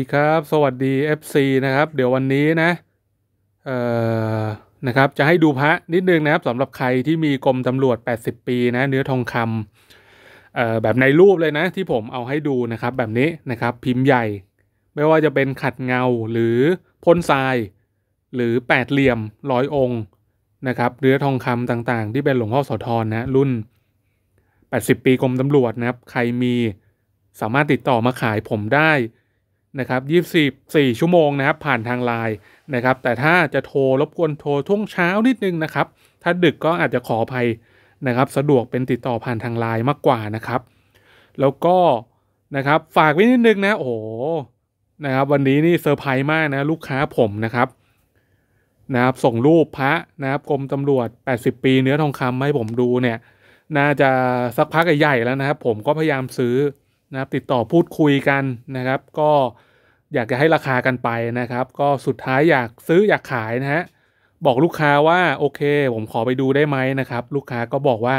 ดีครับสวัสดี FC นะครับ เดี๋ยววันนี้นะ เอ่อ นะครับ จะให้ดูพระนิดนึงนะครับสำหรับใครที่มีกรมตำรวจ 80 ปีนะเนื้อทองคำเอ่อแบบในรูปเลยนะที่ผมเอาให้ดูนะครับแบบนี้นะครับพิมพ์ใหญ่ ไม่ว่าจะเป็นขัดเงาหรือพ่นทราย หรือแปดเหลี่ยมร้อยองค์นะครับเนื้อทองคำต่างๆ ที่เป็นหลวงพ่อสธรนะ รุ่น 80 ปีกรมตำรวจนะครับ ใครมีสามารถติดต่อมาขายผมได้นะครับ24 ชั่วโมงนะครับ ผ่านทางไลน์นะครับ แต่ถ้าจะโทรรบกวนโทรทุ่งเช้านิดนึงนะครับ ถ้าดึกก็อาจจะขออภัยนะครับ สะดวกเป็นติดต่อผ่านทางไลน์มากกว่านะครับ แล้วก็นะครับ ฝากไว้นิดนึงนะ โอ้นะครับ วันนี้นี่เซอร์ไพรส์มากนะ ลูกค้าผมนะครับ นะครับ ส่งรูปพระนะครับ กรมตำรวจ 80 ปีเนื้อทองคำให้ผมดูเนี่ย น่าจะสักพักใหญ่แล้วนะครับ ผมก็พยายามซื้อนะครับ ติดต่อพูดคุยกันนะครับ ก็อยากจะให้ราคากันไปนะครับ ก็สุดท้ายอยากซื้ออยากขายนะฮะบอกลูกค้าว่าโอเค ผมขอไปดูได้ไหมนะครับ ลูกค้าก็บอกว่า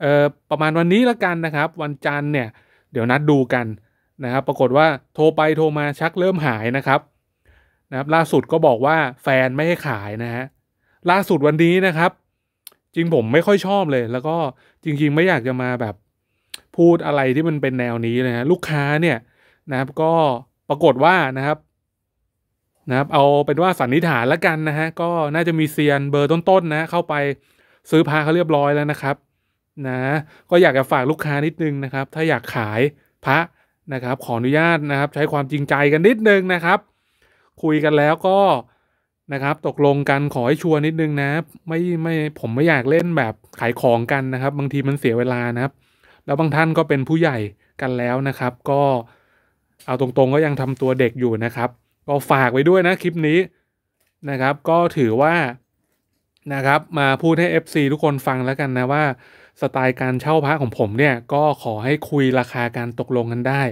เออประมาณวันนี้ละกันนะครับ วันจันทร์เนี่ยเดี๋ยวนัดดูกันนะครับปรากฏว่าโทรไปโทรมาชักเริ่มหายนะครับนะครับล่าสุดก็บอกว่าแฟนไม่ให้ขายนะฮะล่าสุดวันนี้นะครับ จริงผมไม่ค่อยชอบเลย แล้วก็จริง ๆ ไม่อยากจะมาแบบพูดอะไรที่มันเป็นแนวนี้เลยนะลูกค้าเนี่ยนะครับ ก็ปรากฏว่านะครับนะครับ เอาเป็นว่าสันนิษฐานแล้วกันนะฮะก็น่าจะมีเซียนเบอร์ต้นๆนะ เข้าไปซื้อพาเขาเรียบร้อยแล้วนะครับนะ ก็อยากจะฝากลูกค้านิดนึงนะครับ ถ้าอยากขายพระนะครับ ขออนุญาตนะครับ ใช้ความจริงใจกันนิดนึงนะครับ คุยกันแล้วก็นะครับ ตกลงกันขอให้ชัวร์นิดนึงนะไม่ไม่ผมไม่อยากเล่นแบบขายของกันนะครับ บางทีมันเสียเวลานะครับแล้วบางท่านก็เป็นผู้ใหญ่กันแล้วนะครับ ก็เอาตรงๆก็ยังทำตัวเด็กอยู่นะครับ ก็ฝากไว้ด้วยนะคลิปนี้นะครับ ก็ถือว่านะครับ มาพูดให้ FC ทุกคนฟังแล้วกันนะว่าสไตล์การเช่าพระของผมเนี่ย ก็ขอให้คุยราคาการตกลงกันได้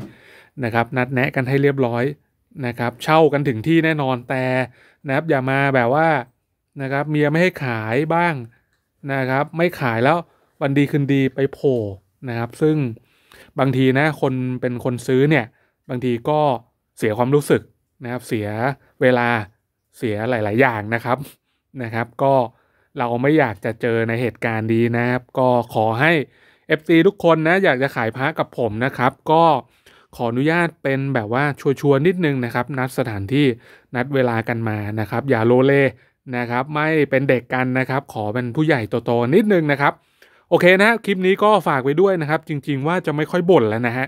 นะครับ นัดแนะกันให้เรียบร้อยนะครับ เช่ากันถึงที่แน่นอนแต่นะครับ อย่ามาแบบว่านะครับเมียไม่ให้ขายบ้างนะครับ ไม่ขายแล้ววันดีคืนดีไปโผล่นะครับ ซึ่งบางทีนะคนเป็นคนซื้อเนี่ยบางทีก็เสียความรู้สึกนะครับเสียเวลาเสียหลาย ๆ อย่างนะครับนะครับ ก็เราไม่อยากจะเจอในเหตุการณ์ดีนะครับ ก็ขอให้ FC ทุกคนนะอยากจะขายพระกับผมนะครับ ก็ขออนุญาตเป็นแบบว่าชวนๆนิดนึงนะครับ นัดสถานที่นัดเวลากันมานะครับ อย่าโลเลนะครับ ไม่เป็นเด็กกันนะครับ ขอเป็นผู้ใหญ่โตๆนิดนึงนะครับ โอเคนะคลิปนี้ก็ฝากไว้ด้วยนะครับ จริงๆ ว่าจะไม่ค่อยบ่นแล้วนะฮะ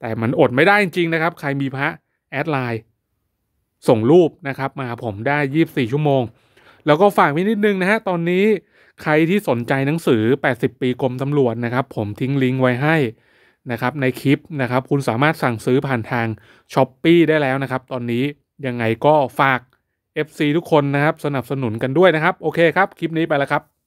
แต่มันอดไม่ได้จริงๆนะครับ ใครมีพระแอดไลน์ส่งรูปนะครับมาผมได้ 24 ชั่วโมง แล้วก็ฝากไว้นิดนึงนะฮะตอนนี้ใครที่สนใจหนังสือ 80 ปีกรมตำรวจนะครับ ผมทิ้งลิงก์ไว้ให้นะครับในคลิปนะครับ คุณสามารถสั่งซื้อผ่านทาง s h อป e e ได้แล้วนะครับ ตอนนี้ยังไงก็ฝาก FC ทุกคนนะครับ สนับสนุนกันด้วยนะครับ โอเคครับคลิปนี้ไปแล้วครับ